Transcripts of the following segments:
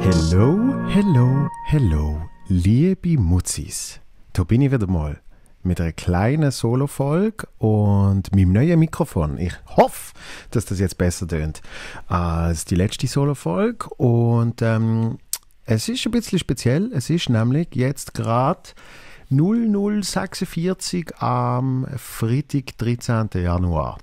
Hello, hello, hello, liebe Mutzis. Da bin ich wieder mal. mit einer kleinen Solo-Folge und meinem neuen Mikrofon. Ich hoffe, dass das jetzt besser tönt als die letzte Solo-Folge. Und ähm, es ist ein bisschen speziell. Es ist nämlich jetzt gerade 0046 am Freitag, 13. Januar.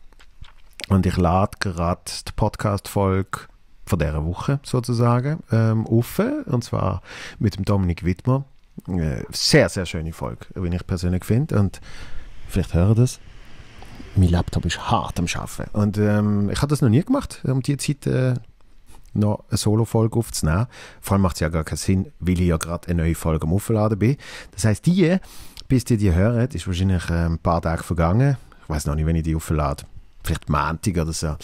Und ich lade gerade die Podcast-Folge von dieser Woche sozusagen ähm, auf. Und zwar mit dem Dominik Wittmer äh, sehr, sehr schöne Folge, wie ich persönlich finde. Und vielleicht hören Sie das. Mein Laptop ist hart am Arbeiten. Und ähm, ich habe das noch nie gemacht, um diese Zeit äh, noch eine Solo-Folge aufzunehmen. Vor allem macht es ja gar keinen Sinn, weil ich ja gerade eine neue Folge am Aufladen bin. Das heisst, die, bis die die hören, ist wahrscheinlich äh, ein paar Tage vergangen. Ich weiß noch nicht, wenn ich die auflade. Vielleicht Montag oder so.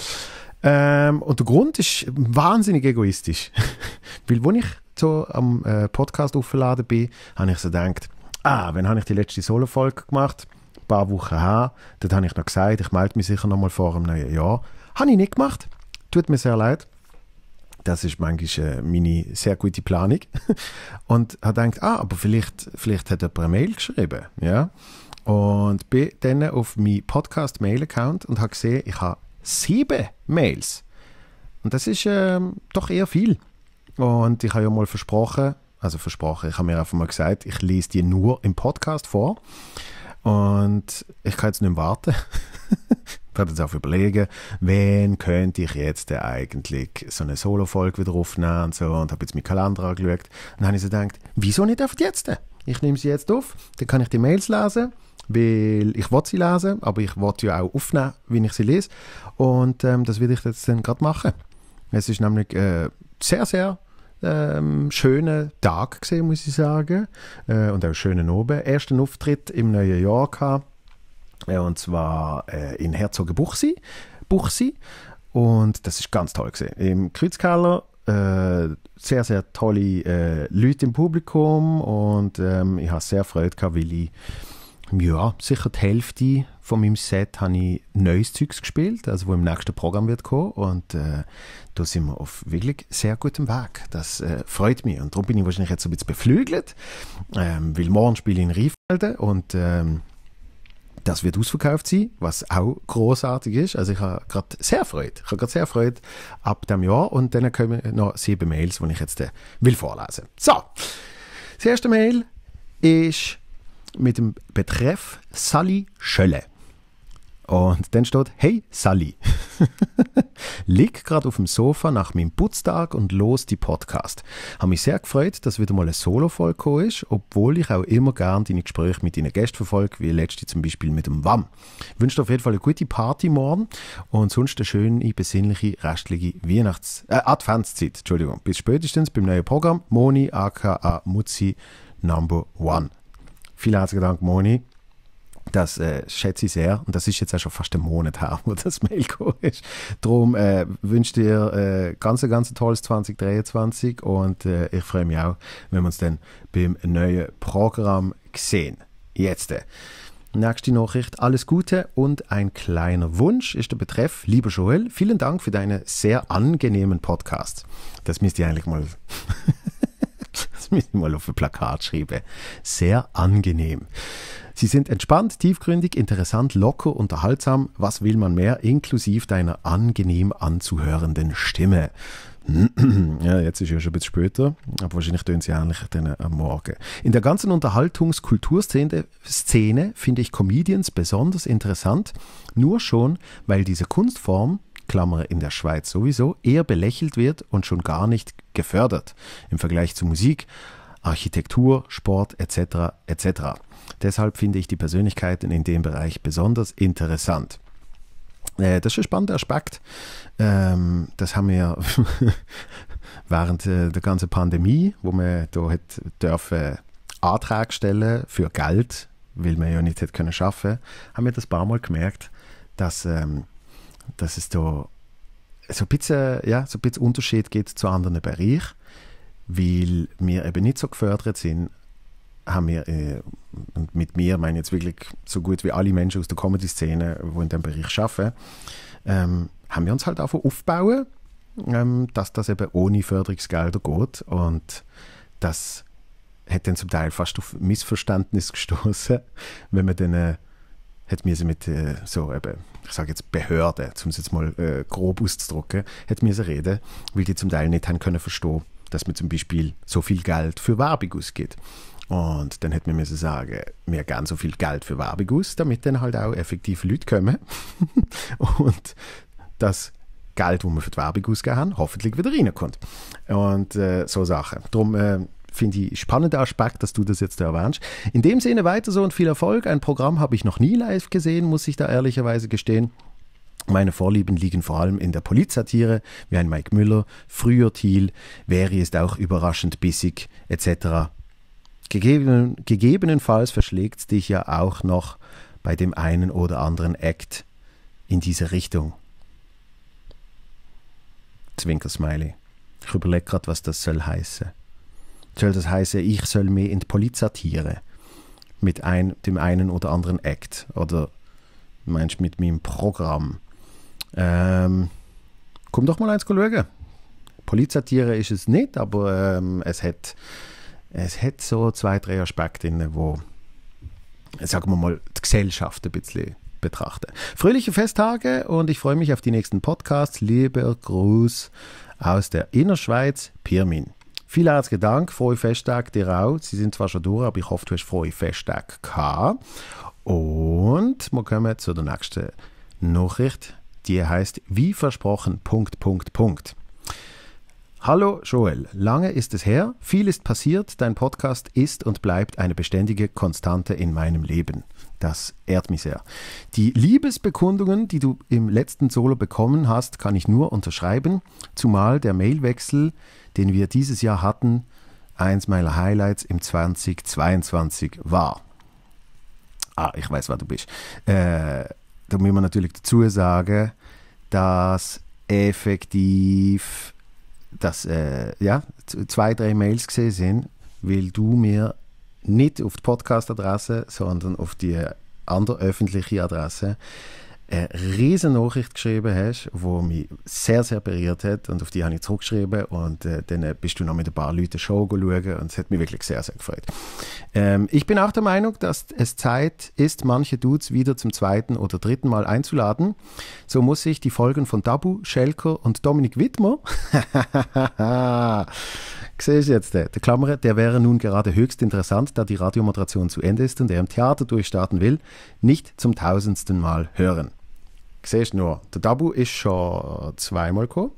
Ähm, und der Grund ist wahnsinnig egoistisch. weil, wo ich so am äh, Podcast aufgeladen bin, habe ich so gedacht, ah, wenn habe ich die letzte Solo-Folge gemacht? Ein paar Wochen her. Dann habe ich noch gesagt, ich melde mich sicher nochmal vor einem neuen Jahr. Habe ich nicht gemacht. Tut mir sehr leid. Das ist manchmal äh, meine sehr gute Planung. und habe gedacht, ah, aber vielleicht, vielleicht hat jemand eine Mail geschrieben. Ja? Und bin dann auf meinen Podcast-Mail-Account und habe gesehen, ich habe sieben Mails. Und das ist ähm, doch eher viel. Und ich habe ja mal versprochen, also versprochen, ich habe mir einfach mal gesagt, ich lese die nur im Podcast vor. Und ich kann jetzt nicht mehr warten. ich werde jetzt auch überlegen, wen könnte ich jetzt eigentlich so eine Solo-Folge wieder aufnehmen und so. Und habe jetzt meinen Kalender angeschaut. Und dann habe ich so gedacht, wieso nicht auf jetzt? Ich nehme sie jetzt auf, dann kann ich die Mails lesen, weil ich will sie lesen, aber ich will sie auch aufnehmen, wenn ich sie lese. Und ähm, das werde ich jetzt dann gerade machen. Es ist nämlich äh, sehr, sehr ähm, schönen Tag gesehen, muss ich sagen. Äh, und auch einen schönen Oben. Ersten Auftritt im neuen Jahr gehabt. Äh, und zwar äh, in Herzogenbuchsi. Buchsi. Und das ist ganz toll gesehen. Im Kreuzkeller äh, sehr, sehr tolle äh, Leute im Publikum und ähm, ich habe sehr Freude weil ich ja, sicher die Hälfte von meinem Set habe ich neues Zeugs gespielt, also wo im nächsten Programm wird kommen. Und äh, da sind wir auf wirklich sehr gutem Weg. Das äh, freut mich. Und darum bin ich wahrscheinlich jetzt so ein bisschen beflügelt, ähm, weil morgen spiele ich in Rieffelden und ähm, das wird ausverkauft sein, was auch großartig ist. Also ich habe gerade sehr Freude. Ich habe gerade sehr Freude ab dem Jahr. Und dann kommen noch sieben Mails, die ich jetzt äh, will vorlesen. So, das erste Mail ist mit dem Betreff Sally Schölle. Und dann steht, hey Sally, lieg gerade auf dem Sofa nach meinem Putztag und los die Podcast. Habe mich sehr gefreut, dass wieder mal eine Solo-Folge ist, obwohl ich auch immer gerne deine Gespräche mit deinen Gästen verfolge, wie letzte zum Beispiel mit dem WAM. wünsche dir auf jeden Fall eine gute Party morgen und sonst eine schöne, besinnliche, restliche Weihnachts-, äh, Adventszeit, Entschuldigung. Bis spätestens beim neuen Programm Moni aka Mutzi Number One. Vielen herzlichen Dank, Moni. Das äh, schätze ich sehr. Und das ist jetzt auch schon fast ein Monat her, wo das Mail gekommen ist. Darum äh, wünsche dir äh, ganz, ganz tolles 2023 und äh, ich freue mich auch, wenn wir uns dann beim neuen Programm sehen. Jetzt. Äh, nächste Nachricht. Alles Gute und ein kleiner Wunsch ist der Betreff. Lieber Joel, vielen Dank für deinen sehr angenehmen Podcast. Das müsst ihr eigentlich mal was ich mal auf ein Plakat schreiben. Sehr angenehm. Sie sind entspannt, tiefgründig, interessant, locker, unterhaltsam. Was will man mehr? Inklusive deiner angenehm anzuhörenden Stimme. Ja, jetzt ist ja schon ein bisschen später, aber wahrscheinlich tun sie eigentlich dann am Morgen. In der ganzen Unterhaltungskulturszene Szene finde ich Comedians besonders interessant, nur schon, weil diese Kunstform Klammer in der Schweiz sowieso, eher belächelt wird und schon gar nicht gefördert im Vergleich zu Musik, Architektur, Sport etc. etc. Deshalb finde ich die Persönlichkeiten in dem Bereich besonders interessant. Äh, das ist ein spannender Aspekt. Ähm, das haben wir während äh, der ganzen Pandemie, wo man da dürfen Antrag stellen für Geld, weil man ja nicht hätte können schaffen, haben wir das ein paar Mal gemerkt, dass ähm, dass es da so ein bisschen, ja, so ein bisschen Unterschied gibt zu anderen Bereichen, weil wir eben nicht so gefördert sind, haben wir, äh, und mit mir meine ich jetzt wirklich so gut wie alle Menschen aus der Comedy-Szene, die in diesem Bereich arbeiten, ähm, haben wir uns halt einfach aufbauen, ähm, dass das eben ohne Förderungsgelder geht und das hat dann zum Teil fast auf Missverständnis gestoßen, wenn man dann äh, hat mir sie mit äh, so eben, ich sage jetzt Behörde, um es jetzt mal äh, grob auszudrücken, hat mir sie reden, weil die zum Teil nicht haben können verstehen, dass man zum Beispiel so viel Geld für Werbung ausgibt. Und dann hat man mir so sagen, wir gern so viel Geld für Werbung aus, damit dann halt auch effektiv Leute kommen. und das Geld, das wir für die Werbung ausgegeben haben, hoffentlich wieder reinkommt. Und äh, so Sachen. Darum, äh, finde ich spannender Aspekt, dass du das jetzt erwähnst. In dem Sinne weiter so und viel Erfolg. Ein Programm habe ich noch nie live gesehen, muss ich da ehrlicherweise gestehen. Meine Vorlieben liegen vor allem in der Polizsatire, wie ein Mike Müller, früher Thiel, Veri ist auch überraschend bissig, etc. Gegeben, gegebenenfalls verschlägt dich ja auch noch bei dem einen oder anderen Act in diese Richtung. Zwinker-Smiley. Ich überlege gerade, was das soll heißen soll das heißen, ich soll mich in die Polizei tieren? Mit ein, dem einen oder anderen Act? Oder meinst mit meinem Programm? Ähm, komm doch mal eins schauen. Polizatiere ist es nicht, aber ähm, es, hat, es hat so zwei, drei Aspekte drin, wo, sagen wir mal, die Gesellschaft ein bisschen betrachten. Fröhliche Festtage und ich freue mich auf die nächsten Podcasts. Lieber Gruß aus der Innerschweiz, Pirmin. Vielen herzlichen Dank. Frohe Festtage dir auch. Sie sind zwar schon durch, aber ich hoffe, du hast frohe Festtage gehabt. Und wir kommen zu der nächsten Nachricht. Die heißt wie versprochen. Punkt, Punkt, Punkt. Hallo Joel, lange ist es her, viel ist passiert, dein Podcast ist und bleibt eine beständige Konstante in meinem Leben. Das ehrt mich sehr. Die Liebesbekundungen, die du im letzten Solo bekommen hast, kann ich nur unterschreiben, zumal der Mailwechsel, den wir dieses Jahr hatten, eins meiner Highlights im 2022 war. Ah, ich weiß, wer du bist. Äh, da muss man natürlich dazu sagen, dass effektiv dass, äh, ja, zwei, drei Mails gesehen sind, weil du mir nicht auf die Podcast-Adresse, sondern auf die andere öffentliche Adresse eine riesen Nachricht geschrieben hast, die mich sehr, sehr berührt hat und auf die habe ich zurückgeschrieben und äh, dann bist du noch mit ein paar Leuten Show schauen und es hat mich wirklich sehr, sehr gefreut. Ähm, ich bin auch der Meinung, dass es Zeit ist, manche Dudes wieder zum zweiten oder dritten Mal einzuladen. So muss ich die Folgen von Tabu, Schelker und Dominik Wittmer Siehst jetzt, der Klammerer, der wäre nun gerade höchst interessant, da die Radiomoderation zu Ende ist und er im Theater durchstarten will, nicht zum tausendsten Mal hören. Siehst nur, der Dabu ist schon zweimal gekommen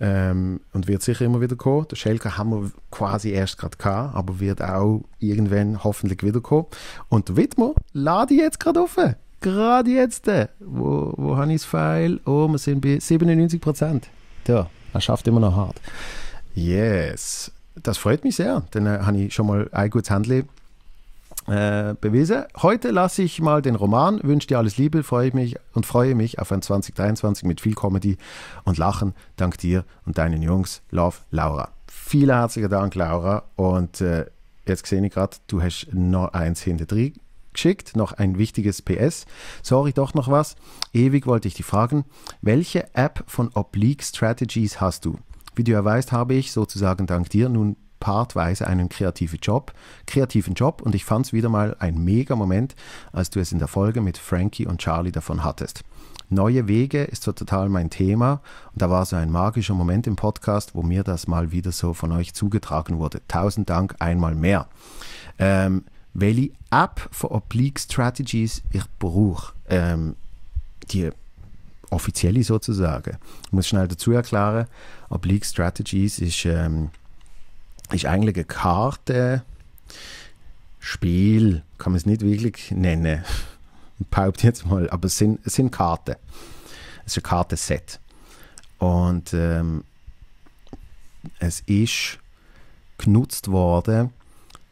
ähm, und wird sicher immer wieder kommen. Der Schelker haben wir quasi erst gerade gehabt, aber wird auch irgendwann hoffentlich wieder kommen. Und der Widmer lade ich jetzt gerade auf. Gerade jetzt. Wo, wo habe ich das Pfeil? Oh, wir sind bei 97 Prozent. er schafft immer noch hart. Yes. Das freut mich sehr. Dann äh, habe ich schon mal ein gutes Handling äh, bewiesen. Heute lasse ich mal den Roman, wünsche dir alles Liebe, freue mich und freue mich auf ein 2023 mit viel Comedy und Lachen. Dank dir und deinen Jungs. Love, Laura. Vielen herzlichen Dank, Laura. Und äh, jetzt sehe ich gerade, du hast noch eins hinter drin geschickt, noch ein wichtiges PS. Sorry, doch noch was. Ewig wollte ich dich fragen, welche App von Oblique Strategies hast du? Wie du ja weißt, habe ich sozusagen dank dir nun partweise einen kreativen Job, kreativen Job und ich fand es wieder mal ein mega Moment, als du es in der Folge mit Frankie und Charlie davon hattest. Neue Wege ist so total mein Thema und da war so ein magischer Moment im Podcast, wo mir das mal wieder so von euch zugetragen wurde. Tausend Dank einmal mehr. Ähm, welche App für Oblique Strategies ich brauche, ähm, die offizielle sozusagen. Ich muss schnell dazu erklären, Oblique Strategies ist ähm, ist eigentlich eine Karte, Spiel, kann man es nicht wirklich nennen. Ich behaupte jetzt mal, aber es sind, es sind Karten. Es ist ein Kartenset. Und ähm, es ist genutzt worden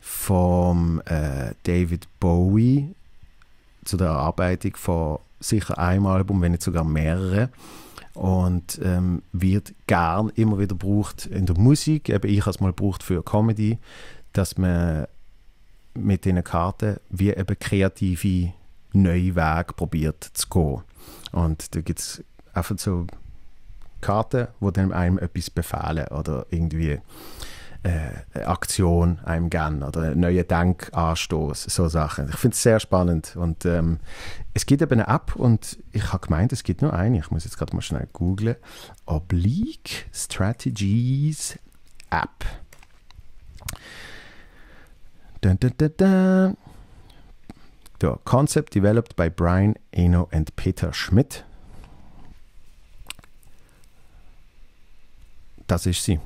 von äh, David Bowie zu der Erarbeitung von sicher einem Album, wenn nicht sogar mehrere und ähm, wird gern immer wieder gebraucht in der Musik. Eben ich habe es mal gebraucht für Comedy, dass man mit diesen Karten wie eben kreative neue Wege probiert zu gehen. Und da gibt es einfach so Karten, die einem etwas befehlen oder irgendwie äh, Aktion einem geben oder einen neuen Denkanstoß, so Sachen. Ich finde es sehr spannend und ähm, es gibt eben eine App und ich habe gemeint, es gibt nur eine, ich muss jetzt gerade mal schnell googlen, Oblique Strategies App. Dun, dun, dun, dun. The concept developed by Brian Eno and Peter Schmidt. Das ist sie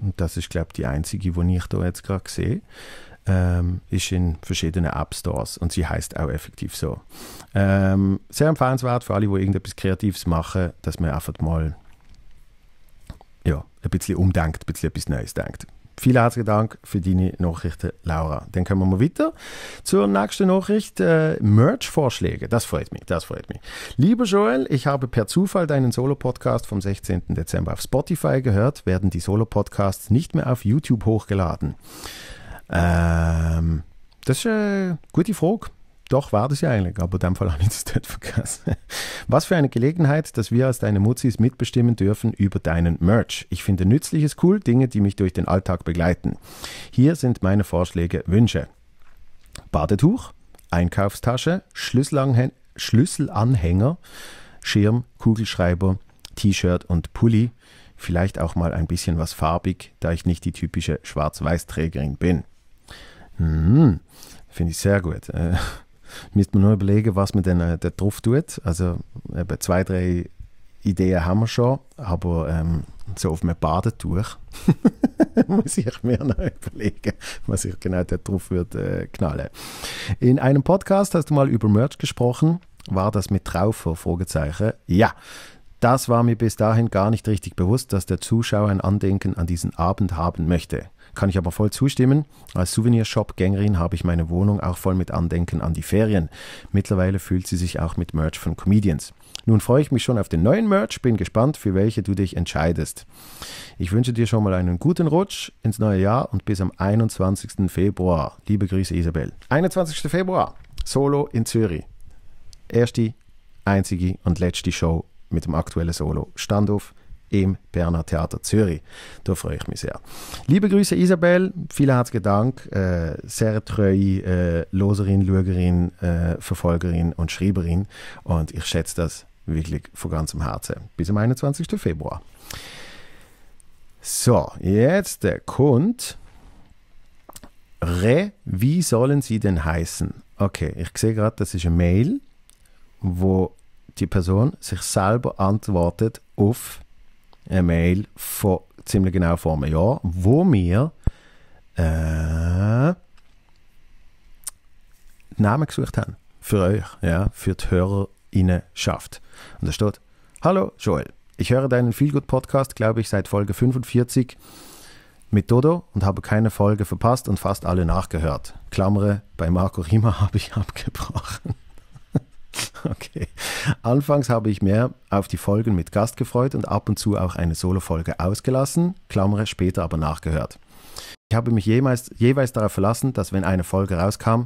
und das ist, glaube ich, die einzige, die ich da jetzt gerade sehe, ähm, ist in verschiedenen App Stores und sie heißt auch effektiv so. Ähm, sehr empfehlenswert für alle, die irgendetwas Kreatives machen, dass man einfach mal ja, ein bisschen umdenkt, ein bisschen etwas Neues denkt. Vielen herzlichen Dank für deine Nachrichten, Laura. Dann können wir mal weiter zur nächsten Nachricht. Äh, Merch-Vorschläge. Das freut mich, das freut mich. Lieber Joel, ich habe per Zufall deinen Solo-Podcast vom 16. Dezember auf Spotify gehört, werden die Solo-Podcasts nicht mehr auf YouTube hochgeladen. Ähm, das ist eine gute Frage. Doch, war das ja eigentlich, aber in dem Fall habe ich das nicht vergessen. Was für eine Gelegenheit, dass wir als deine Mutzis mitbestimmen dürfen über deinen Merch. Ich finde Nützliches cool, Dinge, die mich durch den Alltag begleiten. Hier sind meine Vorschläge, Wünsche. Badetuch, Einkaufstasche, Schlüsselanhänger, Schlüsselanhänger Schirm, Kugelschreiber, T-Shirt und Pulli. Vielleicht auch mal ein bisschen was farbig, da ich nicht die typische Schwarz-Weiß-Trägerin bin. Hm, finde ich sehr gut. Äh, müsste man nur überlegen, was man dann äh, da drauf tut. Also eben zwei, drei Ideen haben wir schon, aber ähm, so auf einem Badetuch muss ich mir noch überlegen, was ich genau da drauf würde äh, knallen. In einem Podcast hast du mal über Merch gesprochen. War das mit Traufer? Fragezeichen. Ja. Das war mir bis dahin gar nicht richtig bewusst, dass der Zuschauer ein Andenken an diesen Abend haben möchte. Kann ich aber voll zustimmen. Als Souvenirshop-Gängerin habe ich meine Wohnung auch voll mit Andenken an die Ferien. Mittlerweile fühlt sie sich auch mit Merch von Comedians. Nun freue ich mich schon auf den neuen Merch, bin gespannt, für welche du dich entscheidest. Ich wünsche dir schon mal einen guten Rutsch ins neue Jahr und bis am 21. Februar. Liebe Grüße, Isabel. 21. Februar, Solo in Zürich. Erste, einzige und letzte Show mit dem aktuellen Solo. Stand auf im Berner Theater Zürich. Da freue ich mich sehr. Liebe Grüße Isabel, vielen herzlichen Dank. Äh, sehr treue äh, Loserin, Lügerin, äh, Verfolgerin und Schreiberin. Und ich schätze das wirklich von ganzem Herzen. Bis am 21. Februar. So, jetzt der Kund. Re, wie sollen sie denn heißen? Okay, ich sehe gerade, das ist eine Mail, wo die Person sich selber antwortet auf eine Mail von ziemlich genau vor einem Jahr, wo wir äh, Namen gesucht haben für euch, ja, für die HörerInnenschaft. Und da steht, Hallo Joel, ich höre deinen Feelgood Podcast, glaube ich, seit Folge 45 mit Dodo und habe keine Folge verpasst und fast alle nachgehört. Klammere, bei Marco Rima habe ich abgebrochen. Okay. Anfangs habe ich mehr auf die Folgen mit Gast gefreut und ab und zu auch eine Solo-Folge ausgelassen, Klammere später aber nachgehört. Ich habe mich jeweils, jeweils darauf verlassen, dass wenn eine Folge rauskam,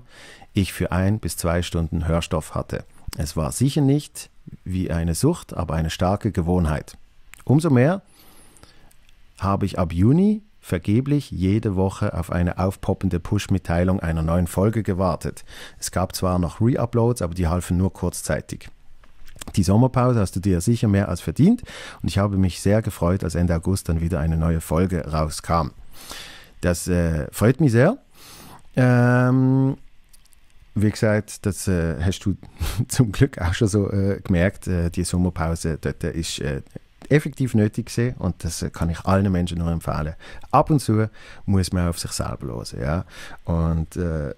ich für ein bis zwei Stunden Hörstoff hatte. Es war sicher nicht wie eine Sucht, aber eine starke Gewohnheit. Umso mehr habe ich ab Juni vergeblich jede Woche auf eine aufpoppende Push-Mitteilung einer neuen Folge gewartet. Es gab zwar noch Reuploads, aber die halfen nur kurzzeitig. Die Sommerpause hast du dir sicher mehr als verdient und ich habe mich sehr gefreut, als Ende August dann wieder eine neue Folge rauskam. Das äh, freut mich sehr. Ähm, wie gesagt, das äh, hast du zum Glück auch schon so äh, gemerkt. Äh, die Sommerpause dort äh, ist äh, effektiv nötig gesehen und das kann ich allen Menschen nur empfehlen. Ab und zu muss man auf sich selber hören. Ja? Und äh,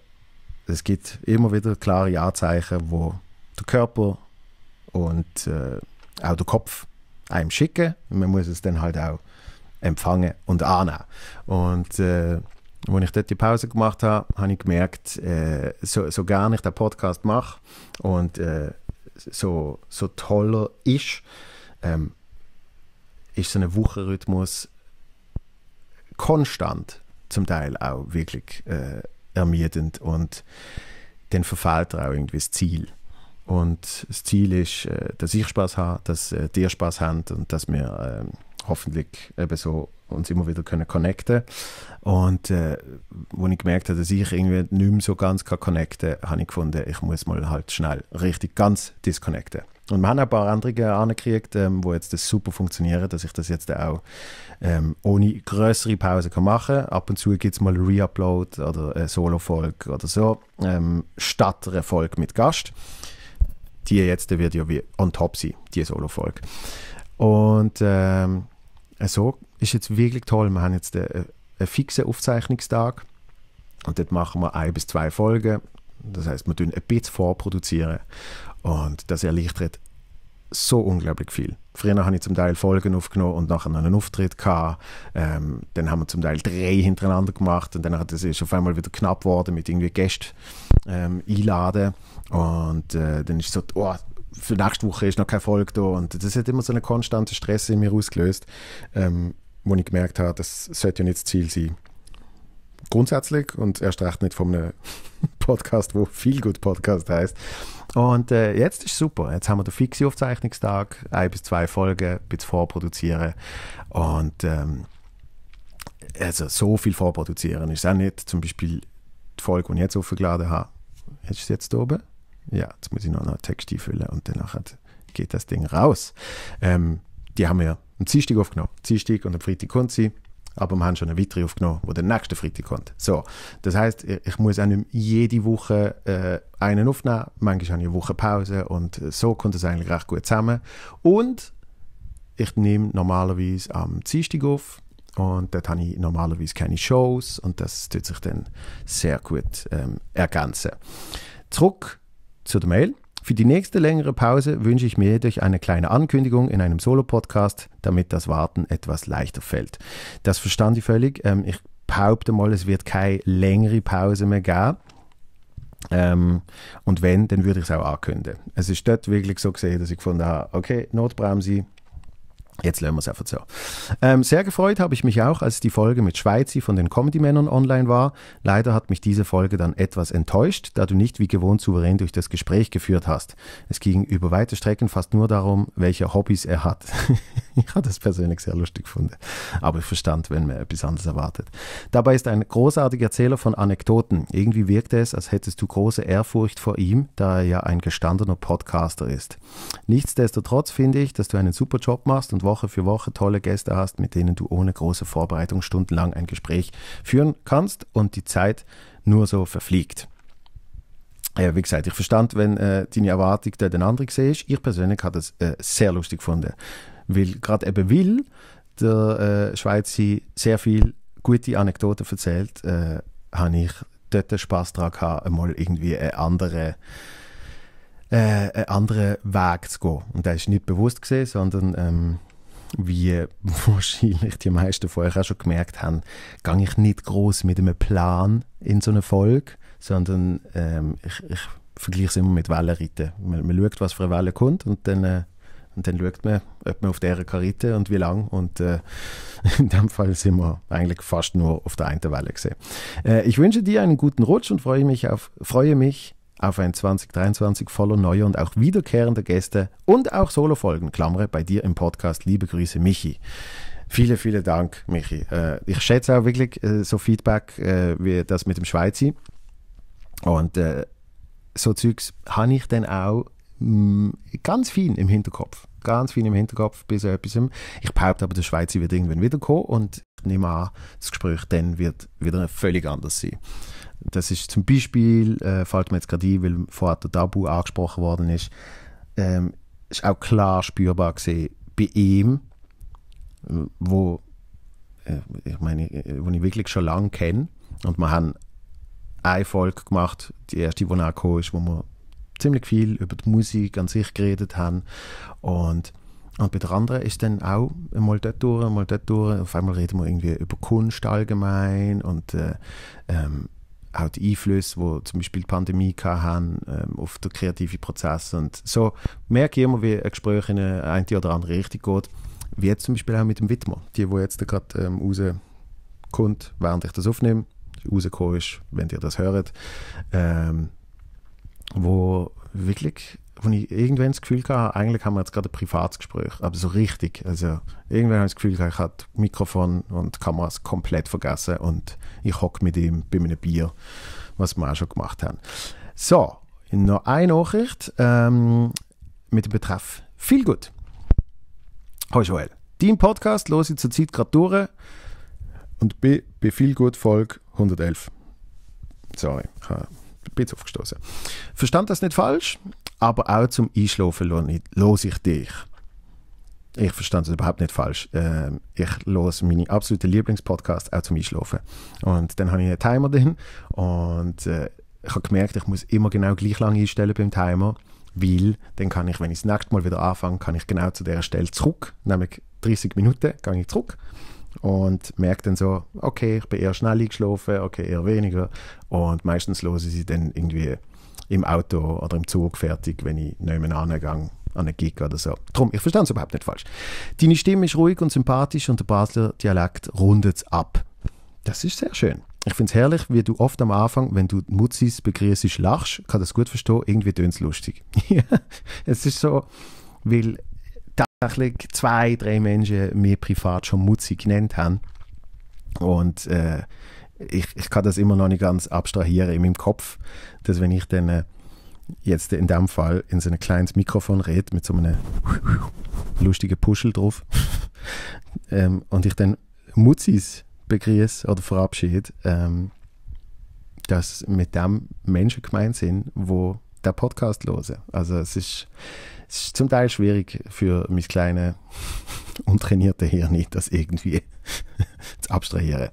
es gibt immer wieder klare Anzeichen, wo der Körper und äh, auch der Kopf einem schicken. Man muss es dann halt auch empfangen und annehmen. Und äh, als ich dort die Pause gemacht habe, habe ich gemerkt, äh, so, so gerne ich den Podcast mache und äh, so, so toller ist, ähm, ist so ein Wochenrhythmus konstant zum Teil auch wirklich äh, ermüdend und dann verfehlt er auch irgendwie das Ziel. Und das Ziel ist, äh, dass ich Spaß habe, dass äh, dir Spaß haben und dass wir äh, hoffentlich eben so uns immer wieder können connecten Und äh, wo ich gemerkt habe, dass ich irgendwie nicht mehr so ganz connecten kann, habe ich gefunden, ich muss mal halt schnell richtig ganz disconnecten. Und wir haben auch ein paar Änderungen angekriegt, ähm, wo jetzt das super funktionieren, dass ich das jetzt auch ähm, ohne größere Pause kann machen kann. Ab und zu gibt es mal Reupload oder äh, Solo-Folge oder so, ähm, statt eine Folge mit Gast. Die jetzt wird ja wie on top sein, die Solo-Folge. Und ähm, so ist jetzt wirklich toll. Wir haben jetzt einen, äh, äh, einen fixen Aufzeichnungstag und dort machen wir ein bis zwei Folgen. Das heißt, wir tun ein bisschen vorproduzieren. Und das erleichtert so unglaublich viel. Früher habe ich zum Teil Folgen aufgenommen und nachher einen Auftritt gehabt. Ähm, dann haben wir zum Teil drei hintereinander gemacht und dann hat es auf einmal wieder knapp geworden mit irgendwie Gästen ähm, einladen. Und äh, dann ist es so, oh, für nächste Woche ist noch keine Folge da. Und das hat immer so einen konstanten Stress in mir ausgelöst, ähm, wo ich gemerkt habe, das sollte ja nicht das Ziel sein grundsätzlich und erst recht nicht von einem Podcast, wo viel gut Podcast heißt. Und äh, jetzt ist super. Jetzt haben wir den fixen Aufzeichnungstag, ein bis zwei Folgen, bis vorproduzieren und ähm, also so viel vorproduzieren ist auch nicht. Zum Beispiel die Folge, die ich jetzt aufgeladen habe. Jetzt ist es jetzt oben. Ja, jetzt muss ich noch einen Text einfüllen und danach geht das Ding raus. Ähm, die haben wir am Dienstag aufgenommen. Dienstag und am Freitag kommt sie. Aber wir haben schon eine weitere aufgenommen, die der nächste Freitag kommt. So, das heißt, ich muss auch nicht jede Woche äh, einen aufnehmen. Manchmal habe ich eine Woche Pause und äh, so kommt es eigentlich recht gut zusammen. Und ich nehme normalerweise am Dienstag auf und dort habe ich normalerweise keine Shows und das tut sich dann sehr gut ähm, ergänzen. Zurück zu der Mail. Für die nächste längere Pause wünsche ich mir jedoch eine kleine Ankündigung in einem Solo-Podcast, damit das Warten etwas leichter fällt. Das verstand ich völlig. Ähm, ich behaupte mal, es wird keine längere Pause mehr geben. Ähm, und wenn, dann würde ich es auch ankündigen. Es ist dort wirklich so gesehen, dass ich gefunden habe, okay, Notbremse, Jetzt lernen wir es einfach so. Ähm, sehr gefreut habe ich mich auch, als die Folge mit Schweizi von den Comedy-Männern online war. Leider hat mich diese Folge dann etwas enttäuscht, da du nicht wie gewohnt souverän durch das Gespräch geführt hast. Es ging über weite Strecken fast nur darum, welche Hobbys er hat. ich habe das persönlich sehr lustig gefunden, aber ich verstand, wenn man etwas anderes erwartet. Dabei ist ein großartiger Erzähler von Anekdoten. Irgendwie wirkte es, als hättest du große Ehrfurcht vor ihm, da er ja ein gestandener Podcaster ist. Nichtsdestotrotz finde ich, dass du einen super Job machst und Woche für Woche tolle Gäste hast, mit denen du ohne große Vorbereitung stundenlang ein Gespräch führen kannst und die Zeit nur so verfliegt. Äh, wie gesagt, ich verstand, wenn äh, deine Erwartung dort eine andere ist. Ich persönlich habe das äh, sehr lustig gefunden, weil gerade eben will der äh, Schweizer sehr viele gute Anekdoten erzählt, äh, habe ich dort Spass daran gehabt, einmal irgendwie einen anderen, äh, einen anderen Weg zu gehen. Und das ist nicht bewusst gesehen, sondern ähm, wie wahrscheinlich die meisten von euch auch schon gemerkt haben, gehe ich nicht groß mit einem Plan in so eine Folge, sondern ähm, ich, ich vergleiche es immer mit Wellenreiten. Man, man schaut, was für eine Welle kommt und dann, äh, und dann schaut man, ob man auf dieser kann und wie lang. Und äh, in dem Fall sind wir eigentlich fast nur auf der einen Welle gesehen. Äh, ich wünsche dir einen guten Rutsch und freue mich auf, freue mich auf ein 2023 voller neuer und auch wiederkehrender Gäste und auch Solofolgen. Klammere bei dir im Podcast. Liebe Grüße, Michi. Vielen, vielen Dank, Michi. Äh, ich schätze auch wirklich äh, so Feedback äh, wie das mit dem Schweizer. Und äh, so Zeugs habe ich dann auch mh, mm, ganz viel im Hinterkopf. Ganz viel im Hinterkopf bis etwas. Ich behaupte aber, der Schweizer wird irgendwann wiederkommen und ich nehme an, das Gespräch dann wird wieder völlig anders sein. Das ist zum Beispiel, äh, fällt mir jetzt gerade ein, weil vorher der Dabu angesprochen worden ist, ähm, ist auch klar spürbar gesehen bei ihm, wo äh, ich meine, äh, wo ich wirklich schon lange kenne und wir haben eine Folge gemacht, die erste, die nachgekommen ist, wo wir ziemlich viel über die Musik an sich geredet haben und und bei der anderen ist dann auch mal dort durch, mal dort durch. Auf einmal reden wir irgendwie über Kunst allgemein und äh, ähm, auch halt die Einflüsse, wo zum Beispiel die Pandemie haben ähm, auf den kreativen Prozess und so merke ich immer, wie ein Gespräch in eine, eine oder andere Richtung geht, wie jetzt zum Beispiel auch mit dem Widmer, die, wo jetzt gerade ähm, rauskommt, während ich das aufnehme, rausgekommen ist, wenn ihr das hört, ähm, wo wirklich wo ich irgendwann das Gefühl hatte, eigentlich haben wir jetzt gerade ein Privatsgespräch, aber so richtig. Also irgendwann habe ich das Gefühl gehabt, ich habe Mikrofon und Kameras komplett vergessen und ich hocke mit ihm bei einem Bier, was wir auch schon gemacht haben. So, noch eine Nachricht ähm, mit dem Betreff «Viel gut». Hallo Joel, dein Podcast höre ich zurzeit gerade durch und bin bei «Viel gut» Folge 111. Sorry, ich bin jetzt aufgestoßen. Verstand das nicht falsch? aber auch zum Einschlafen los ich dich. Ich verstand es überhaupt nicht falsch. Ähm, ich los meine absoluten Lieblingspodcasts auch zum Einschlafen. Und dann habe ich einen Timer drin und äh, ich habe gemerkt, ich muss immer genau gleich lang einstellen beim Timer, weil dann kann ich, wenn ich das nächste Mal wieder anfange, kann ich genau zu dieser Stelle zurück, nämlich 30 Minuten gehe ich zurück und merke dann so, okay, ich bin eher schnell eingeschlafen, okay, eher weniger und meistens lose ich sie dann irgendwie im Auto oder im Zug fertig, wenn ich nicht mehr angehe an einen Gig oder so. Drum, ich verstehe es überhaupt nicht falsch. Deine Stimme ist ruhig und sympathisch und der Basler Dialekt rundet es ab. Das ist sehr schön. Ich finde es herrlich, wie du oft am Anfang, wenn du Mutzis begrüßt, lachst. kann das gut verstehen. Irgendwie tönt es lustig. es ist so, weil tatsächlich zwei, drei Menschen mir privat schon Mutzi genannt haben. Und äh, ich, ich kann das immer noch nicht ganz abstrahieren in meinem Kopf, dass wenn ich dann äh, jetzt in dem Fall in so ein kleines Mikrofon rede mit so einem lustigen Puschel drauf ähm, und ich dann Mutzis begrüße oder verabschiede, ähm, dass mit dem Menschen gemeint sind, wo der Podcast hören. Also es ist, es ist zum Teil schwierig für mein kleines untrainierte Hirn nicht das irgendwie zu abstrahieren.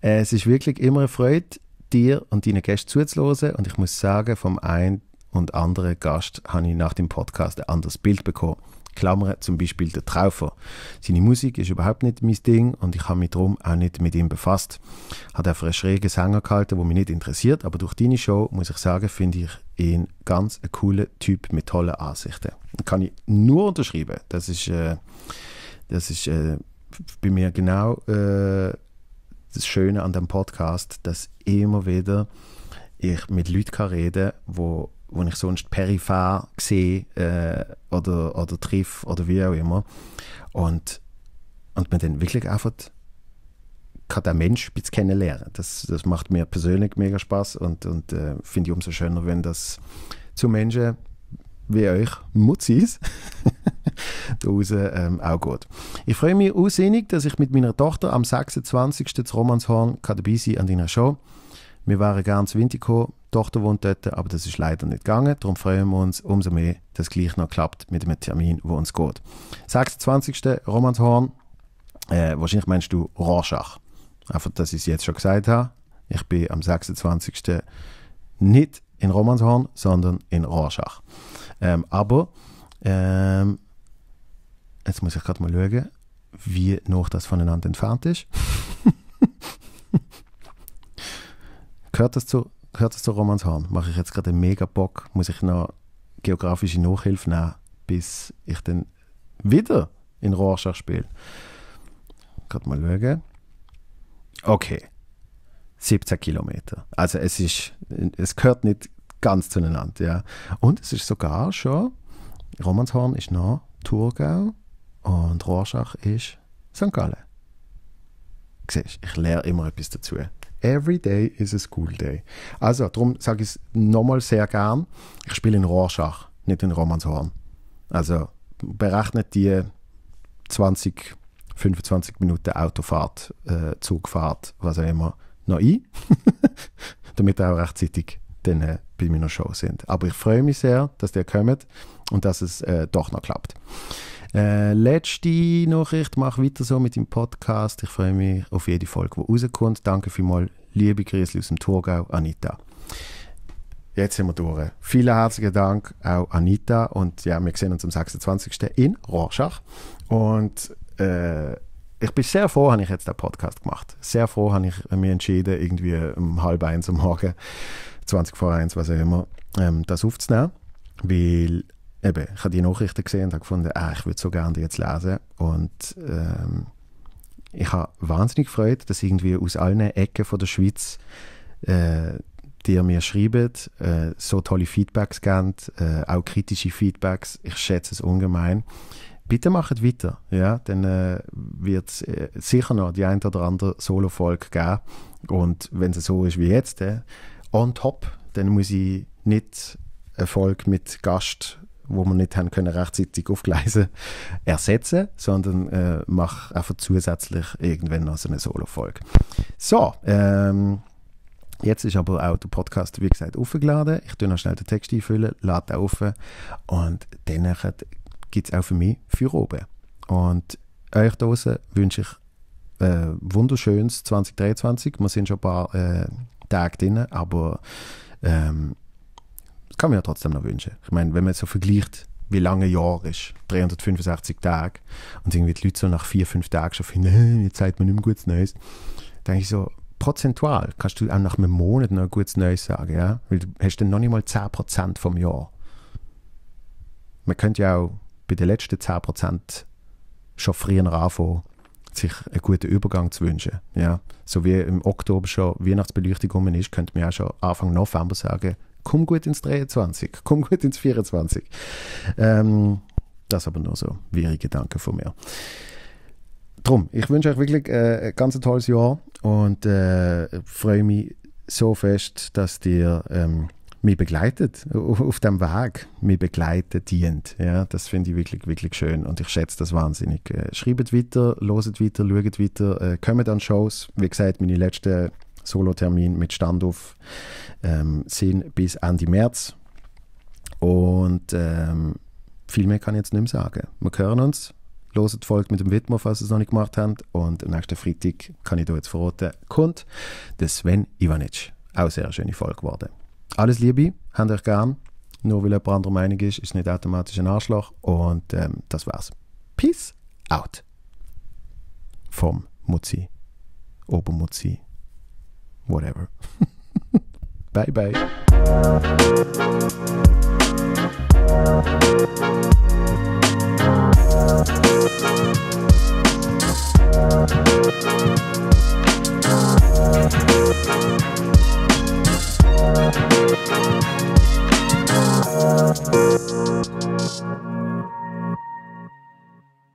Äh, es ist wirklich immer eine Freude, dir und deinen Gästen zuzuhören und ich muss sagen, vom einen und anderen Gast habe ich nach dem Podcast ein anderes Bild bekommen. Klammern, zum Beispiel der Traufer. Seine Musik ist überhaupt nicht mein Ding und ich habe mich darum auch nicht mit ihm befasst. Hat einfach einen schrägen Sänger gehalten, der mich nicht interessiert, aber durch deine Show, muss ich sagen, finde ich ihn ganz ein cooler Typ mit tollen Ansichten. Kann ich nur unterschreiben. Das ist äh, das ist äh, bei mir genau äh, das Schöne an dem Podcast, dass immer wieder ich mit Leuten kann reden kann, wo, wo ich sonst peripher sehe äh, oder, oder treffe oder wie auch immer. Und, und man dann wirklich einfach kann den Mensch ein kennenlernen. Das, das macht mir persönlich mega Spaß und, und äh, finde ich umso schöner, wenn das zu Menschen wie euch Mutzis raus ähm, auch gut. Ich freue mich aussinnig, dass ich mit meiner Tochter am 26. zu Romanshorn dabei sein an deiner Show. Wir waren gerne zu Winter gekommen, die Tochter wohnt dort, aber das ist leider nicht gegangen. Darum freuen wir uns umso mehr, dass es gleich noch klappt mit einem Termin, wo uns geht. 26. Romanshorn, äh, wahrscheinlich meinst du Rorschach. Einfach, dass ich es jetzt schon gesagt habe. Ich bin am 26. nicht in Romanshorn, sondern in Rorschach. Ähm, aber ähm, jetzt muss ich gerade mal schauen, wie noch das voneinander entfernt ist. gehört, das zu, gehört das zu Romanshorn? Mache ich jetzt gerade einen mega Bock? Muss ich noch geografische Nachhilfe nehmen, bis ich dann wieder in Rorschach spiele? Gerade mal schauen. Okay. 17 Kilometer. Also es ist, es gehört nicht ganz zueinander, ja. Und es ist sogar schon, Romanshorn ist noch Thurgau, und Rorschach ist St. Gallen. Siehst, ich lerne immer etwas dazu. Every day is a school day. Also, darum sage ich es nochmal sehr gern. Ich spiele in Rorschach, nicht in Romanshorn. Also, berechnet die 20, 25 Minuten Autofahrt, äh, Zugfahrt, was auch immer, noch ein, damit ihr auch rechtzeitig dann äh, bei meiner Show sind. Aber ich freue mich sehr, dass ihr kommt und dass es äh, doch noch klappt. Äh, letzte Nachricht, mach weiter so mit dem Podcast. Ich freue mich auf jede Folge, die rauskommt. Danke vielmals, liebe Grüße aus dem Thurgau, Anita. Jetzt sind wir durch. Vielen herzlichen Dank auch Anita und ja, wir sehen uns am 26. in Rorschach und äh, ich bin sehr froh, habe ich jetzt den Podcast gemacht. Sehr froh habe ich mich entschieden, irgendwie um halb eins am Morgen 20 vor 1, was auch immer, ähm, das aufzunehmen, weil eben, ich habe die Nachrichten gesehen und habe gefunden, ah, ich würde so gerne die jetzt lesen und ähm, ich habe wahnsinnig Freude, dass irgendwie aus allen Ecken von der Schweiz äh, die mir schreibt, äh, so tolle Feedbacks gebt, äh, auch kritische Feedbacks. Ich schätze es ungemein. Bitte macht weiter, ja, dann äh, wird es äh, sicher noch die ein oder andere Solo-Folge geben. Und wenn es so ist wie jetzt, äh, on top, dann muss ich nicht Erfolg mit Gast wo man nicht haben können rechtzeitig aufgleisen ersetzen, sondern äh, mache einfach zusätzlich irgendwann noch so eine Solo-Folge. So, ähm, jetzt ist aber auch der Podcast, wie gesagt, aufgeladen. Ich tue noch schnell den Text einfüllen, lade den auf und dann gibt es auch für mich für oben. Und euch draußen wünsche ich äh, wunderschönes 2023. Wir sind schon ein paar äh, Tag drin, aber ähm, das kann man ja trotzdem noch wünschen. Ich meine, wenn man so vergleicht, wie lange ein Jahr ist, 365 Tage, und irgendwie die Leute so nach vier, fünf Tagen schon finden, jetzt sagt man nicht mehr gutes Neues, denke ich so, prozentual kannst du auch nach einem Monat noch ein gutes Neues sagen, ja? weil du hast dann noch nicht mal 10% vom Jahr. Man könnte ja auch bei den letzten 10% schon früher anfangen, sich einen guten Übergang zu wünschen. Ja? So wie im Oktober schon Weihnachtsbeleuchtung rum ist, könnte man ja schon Anfang November sagen, komm gut ins 23, komm gut ins 24. Ähm, das aber nur so wirre Gedanken von mir. Drum, ich wünsche euch wirklich äh, ein ganz tolles Jahr und äh, freue mich so fest, dass ihr ähm, mich begleitet auf dem Weg, mich begleitet dient. Ja, das finde ich wirklich, wirklich schön und ich schätze das wahnsinnig. Äh, Schreibt weiter, loset weiter, schaut weiter, äh, kommt an Shows. Wie gesagt, meine letzten solo termine mit Standoff ähm, sind bis Ende März und ähm, viel mehr kann ich jetzt nicht mehr sagen. Wir hören uns loset folgt mit dem Widmer, falls ihr es noch nicht gemacht habt. Und nächsten Freitag, kann ich dir jetzt verraten, kommt der Sven Ivanic. Auch sehr schöne Folge geworden alles Liebe, habt euch gern. Nur weil jemand anderer Meinung ist, ist nicht automatisch ein Arschloch. Und ähm, das war's. Peace out. Vom Mutzi. Obermutzi. Whatever. bye, bye. Thank